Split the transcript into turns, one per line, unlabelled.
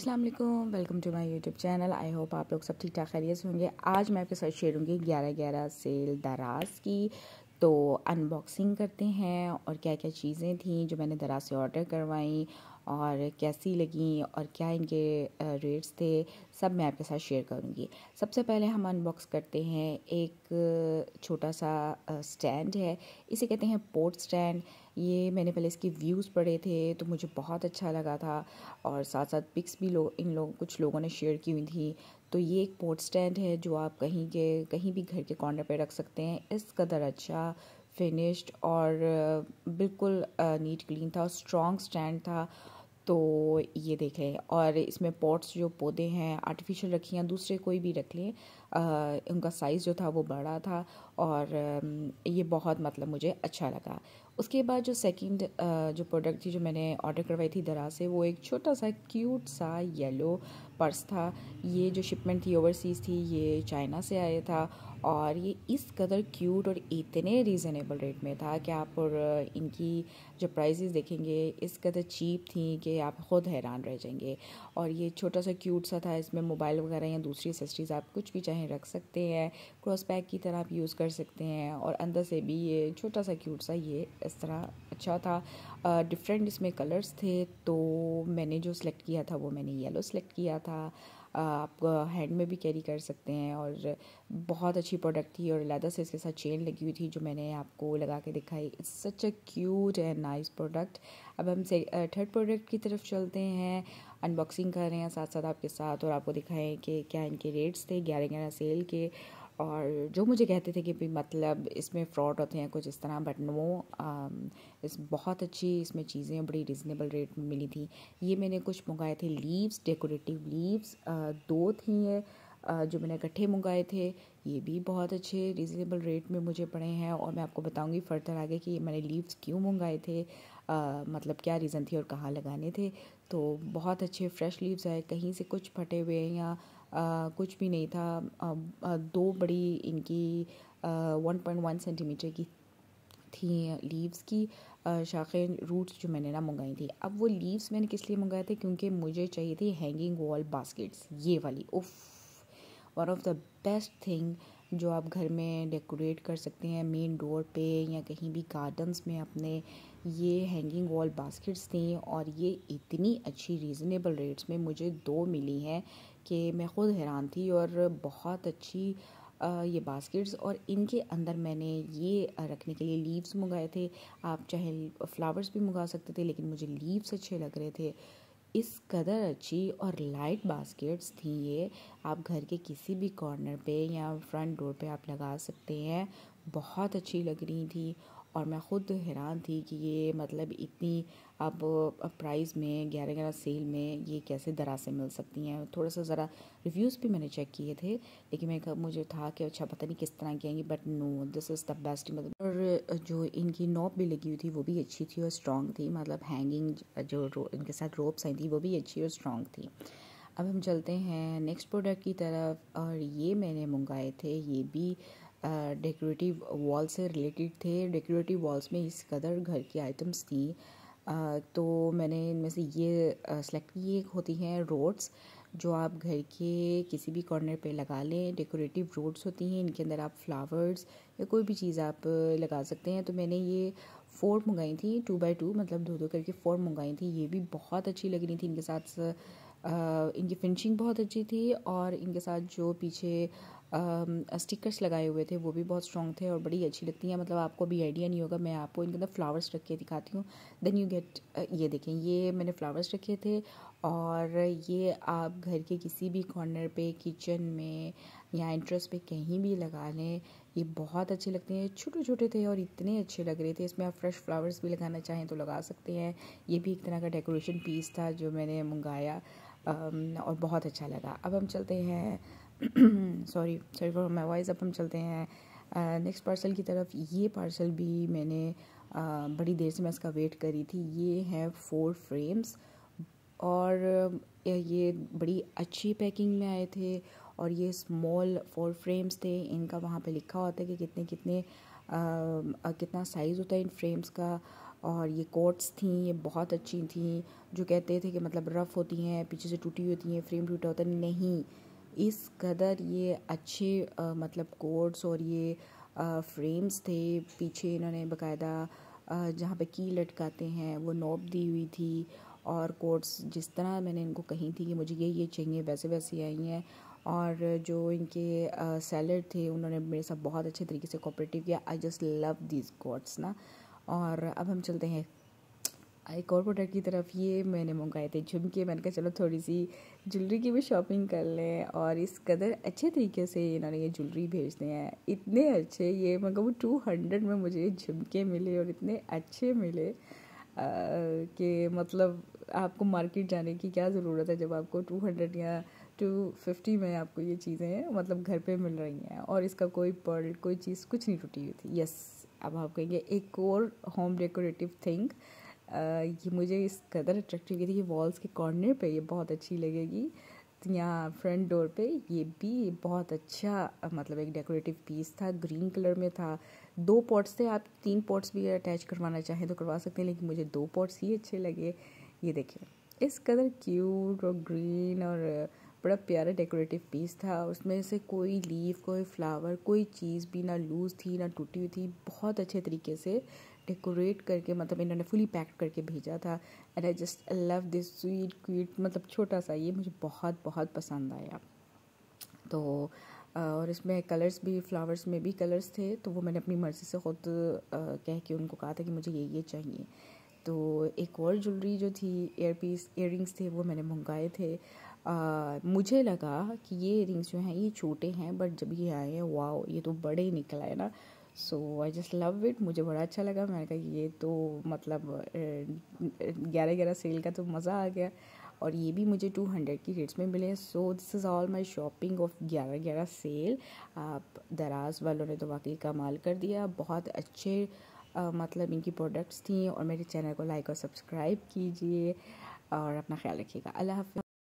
Aslam welcome to my YouTube channel I hope आप लोग सब ठीक ठाक खैरियत से होंगे आज मैं आपके साथ शेयर हूँगी ग्यारह ग्यारह सेल दराज की तो अनबॉक्सिंग करते हैं और क्या क्या चीज़ें थी जो मैंने दराज से ऑर्डर करवाई और कैसी लगी और क्या इनके रेट्स थे सब मैं आपके साथ शेयर करूँगी सबसे पहले हम अनबॉक्स करते हैं एक छोटा सा स्टैंड है इसे कहते हैं पोर्ट स्टैंड ये मैंने पहले इसके व्यूज़ पढ़े थे तो मुझे बहुत अच्छा लगा था और साथ साथ पिक्स भी लोग इन लोग कुछ लोगों ने शेयर की हुई थी तो ये एक पोर्ट स्टैंड है जो आप कहीं के कहीं भी घर के कॉर्नर पे रख सकते हैं इस कदर अच्छा फिनिश्ड और बिल्कुल नीट क्लीन था स्ट्रॉन्ग स्टैंड था तो ये देख लें और इसमें पॉट्स जो पौधे हैं आर्टिफिशियल रखें हैं दूसरे कोई भी रख लें उनका साइज़ जो था वो बड़ा था और ये बहुत मतलब मुझे अच्छा लगा उसके बाद जो सेकंड जो प्रोडक्ट थी जो मैंने ऑर्डर करवाई थी दरा से वो एक छोटा सा क्यूट सा येलो पर्स था ये जो शिपमेंट थी ओवरसीज़ थी ये चाइना से आया था और ये इस कदर क्यूट और इतने रीज़नेबल रेट में था कि आप और इनकी जो प्राइजेज़ देखेंगे इस कदर चीप थी कि आप ख़ुद हैरान रह जाएंगे और ये छोटा सा क्यूट सा था इसमें मोबाइल वगैरह या दूसरी एसेसरीज़ आप कुछ भी चाहें चाहें रख सकते हैं क्रॉस पैक की तरह आप यूज़ कर सकते हैं और अंदर से भी ये छोटा सा क्यूट सा ये इस तरह अच्छा था डिफरेंट इसमें कलर्स थे तो मैंने जो सिलेक्ट किया था वो मैंने येलो सिलेक्ट किया था आप हैंड में भी कैरी कर सकते हैं और बहुत अच्छी प्रोडक्ट थी और लैदर से इसके साथ चेन लगी हुई थी जो मैंने आपको लगा के दिखाई it's such a cute and nice product अब हम से थर्ड प्रोडक्ट की तरफ चलते हैं अनबॉक्सिंग कर रहे हैं साथ साथ आपके साथ और आपको दिखाएं कि क्या इनके रेट्स थे ग्यारह ग्यारह सेल के और जो मुझे कहते थे कि भी मतलब इसमें फ्रॉड होते हैं कुछ इस तरह बट नो um, इस बहुत अच्छी इसमें चीज़ें बड़ी रिजनेबल रेट में मिली थी ये मैंने कुछ मंगाए थे लीव्स डेकोरेटिव लीव्स दो थी ये जो मैंने इकट्ठे मंगाए थे ये भी बहुत अच्छे रिजनेबल रेट में मुझे पड़े हैं और मैं आपको बताऊंगी फर्दर आगे कि मैंने लीव्स क्यों मंगाए थे आ, मतलब क्या रीज़न थी और कहाँ लगाने थे तो बहुत अच्छे फ्रेश लीव्स आए कहीं से कुछ फटे हुए या आ, कुछ भी नहीं था आ, आ, दो बड़ी इनकी वन पॉइंट वन सेंटीमीटर की थी लीव्स की शाखें रूट्स जो मैंने ना मंगाई थी अब वो लीव्स मैंने किस लिए मंगाए थे क्योंकि मुझे चाहिए थी हैंगिंग वॉल बास्केट्स ये वाली उफ one of the best thing जो आप घर में डेकोरेट कर सकते हैं मेन डोर पे या कहीं भी गार्डन्स में अपने ये हैंगिंग वॉल बास्केट्स थी और ये इतनी अच्छी रीज़नेबल रेट्स में मुझे दो मिली हैं कि मैं ख़ुद हैरान थी और बहुत अच्छी ये बास्केट्स और इनके अंदर मैंने ये रखने के लिए लीव्स मंगाए थे आप चाहे फ्लावर्स भी मंगा सकते थे लेकिन मुझे लीव्स अच्छे लग रहे थे इस कदर अच्छी और लाइट बास्केट्स थी ये आप घर के किसी भी कॉर्नर पे या फ्रंट डोर पे आप लगा सकते हैं बहुत अच्छी लग रही थी और मैं ख़ुद हैरान थी कि ये मतलब इतनी अब प्राइस में ग्यारह ग्यारह सेल में ये कैसे दरा से मिल सकती हैं थोड़ा सा ज़रा रिव्यूज़ भी मैंने चेक किए थे लेकिन मैं मुझे था कि अच्छा पता नहीं किस तरह की आएंगी but no this is the best मतलब और जो इनकी नॉब भी लगी हुई थी वो भी अच्छी थी और स्ट्रॉन्ग थी मतलब हैंगिंग जो इनके साथ रोप्स आई थी वो भी अच्छी और स्ट्रॉन्ग थी अब हम चलते हैं नेक्स्ट प्रोडक्ट की तरफ और ये मैंने मंगाए थे ये भी डेकोरेटिव वॉल से रिलेटेड थे डेकोरेटिव वॉल्स में इस कदर घर की आइटम्स थी तो मैंने इनमें से ये सेलेक्ट की एक होती हैं रोड्स जो आप घर के किसी भी कॉर्नर पे लगा लें डेकोरेटिव रोड्स होती हैं इनके अंदर आप फ्लावर्स या कोई भी चीज़ आप लगा सकते हैं तो मैंने ये फोर मंगाई थी टू बाई टू मतलब दो दो करके फोर मंगाई थी ये भी बहुत अच्छी लग रही थी इनके साथ आ, इनकी फिनिशिंग बहुत अच्छी थी और इनके साथ जो पीछे स्टिकर्स लगाए हुए थे वो भी बहुत स्ट्रॉन्ग थे और बड़ी अच्छी लगती हैं मतलब आपको अभी आइडिया नहीं होगा मैं आपको इनके अंदर फ्लावर्स रख के दिखाती हूँ देन यू गेट ये देखें ये मैंने फ्लावर्स रखे थे और ये आप घर के किसी भी कॉर्नर पे किचन में या इंट्रेस पे कहीं भी लगा लें ये बहुत अच्छे लगते हैं छोटे छोटे थे और इतने अच्छे लग रहे थे इसमें आप फ्रेश फ्लावर्स भी लगाना चाहें तो लगा सकते हैं ये भी एक तरह का डेकोरेशन पीस था जो मैंने मंगाया Um, और बहुत अच्छा लगा अब हम चलते हैं sorry sorry for my voice अब हम चलते हैं नेक्स्ट uh, पार्सल की तरफ ये पार्सल भी मैंने uh, बड़ी देर से मैं इसका वेट करी थी ये है फोर फ्रेम्स और uh, ये बड़ी अच्छी पैकिंग में आए थे और ये स्मॉल फोर फ्रेम्स थे इनका वहाँ पे लिखा होता है कि कितने कितने आ, कितना साइज़ होता है इन फ्रेम्स का और ये कोट्स थी ये बहुत अच्छी थी जो कहते थे कि मतलब रफ़ होती हैं पीछे से टूटी होती हैं फ्रेम टूटा होता है नहीं इस कदर ये अच्छे आ, मतलब कोट्स और ये आ, फ्रेम्स थे पीछे इन्होंने बकायदा जहाँ पे की लटकाते हैं वो नोब दी हुई थी और कोट्स जिस तरह मैंने इनको कही थी कि मुझे ये ये चाहिए वैसे वैसे आई हैं और जो इनके सेलर थे उन्होंने मेरे साथ बहुत अच्छे तरीके से कोऑपरेटिव किया I just love these quotes ना और अब हम चलते हैं एक और प्रोडक्ट की तरफ ये मैंने मंगाए थे झुमके मैंने कहा चलो थोड़ी सी ज्वेलरी की भी शॉपिंग कर लें और इस कदर अच्छे तरीके से इन्होंने ये ज्वेलरी भेजते हैं इतने अच्छे ये मैं कहूँ टू हंड्रेड में मुझे झुमके मिले और इतने अच्छे मिले कि मतलब आपको मार्केट जाने की क्या ज़रूरत है जब आपको टू हंड्रेड या टू फिफ्टी में आपको ये चीज़ें मतलब घर पर मिल रही हैं और इसका कोई पर्ल कोई चीज़ कुछ नहीं टूटी हुई थी यस अब आप कहेंगे एक और होम डेकोरेटिव थिंग ये मुझे इस कदर अट्रैक्टिव लगी थी वॉल्स के कॉर्नर पे ये बहुत अच्छी लगेगी यहाँ फ्रंट डोर पे ये भी बहुत अच्छा मतलब एक डेकोरेटिव पीस था ग्रीन कलर में था दो पॉट्स थे आप तीन पॉट्स भी अटैच करवाना चाहें तो करवा सकते हैं लेकिन मुझे दो पॉट्स ही अच्छे लगे ये देखिए इस कदर क्यूट और ग्रीन और बड़ा प्यारा डेकोरेटिव पीस था उसमें से कोई लीव कोई फ्लावर कोई चीज़ भी ना लूज़ थी ना टूटी हुई थी बहुत अच्छे तरीके से डेकोरेट करके मतलब इन्होंने फुली पैक करके भेजा था and I just I love this sweet cute मतलब छोटा सा ये मुझे बहुत बहुत पसंद आया तो और इसमें कलर्स भी फ्लावर्स में भी कलर्स थे तो वो मैंने अपनी मर्ज़ी से ख़ुद कह के उनको कहा था कि मुझे ये ये चाहिए तो एक और ज्वेलरी जो थी एयर पीस इयर थे वो मैंने मंगाए थे आ, मुझे लगा कि ये इयरिंग्स जो हैं ये छोटे हैं बट जब ये आए हैं वाओ ये तो बड़े ही निकला है ना so I just love it मुझे बड़ा अच्छा लगा मैंने कहा ये तो मतलब ग्यारह ग्यारह सेल का तो मज़ा आ गया और ये भी मुझे टू हंड्रेड की रेट्स में मिले so this is all my shopping of ग्यारह ग्यारह सेल आप दराज वालों ने तो वाकई कमाल कर दिया बहुत अच्छे आ, मतलब इनकी प्रोडक्ट्स थी और मेरे चैनल को लाइक और सब्सक्राइब कीजिए और अपना ख्याल रखिएगा अल्लाह हाफ